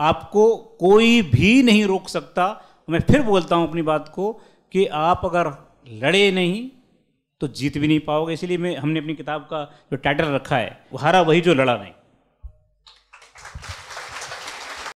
आपको कोई भी नहीं रोक सकता मैं फिर बोलता हूँ अपनी बात को कि आप अगर लड़े नहीं तो जीत भी नहीं पाओगे इसलिए मैं हमने अपनी किताब का जो टाइटल रखा है वो हारा वही जो लड़ा नहीं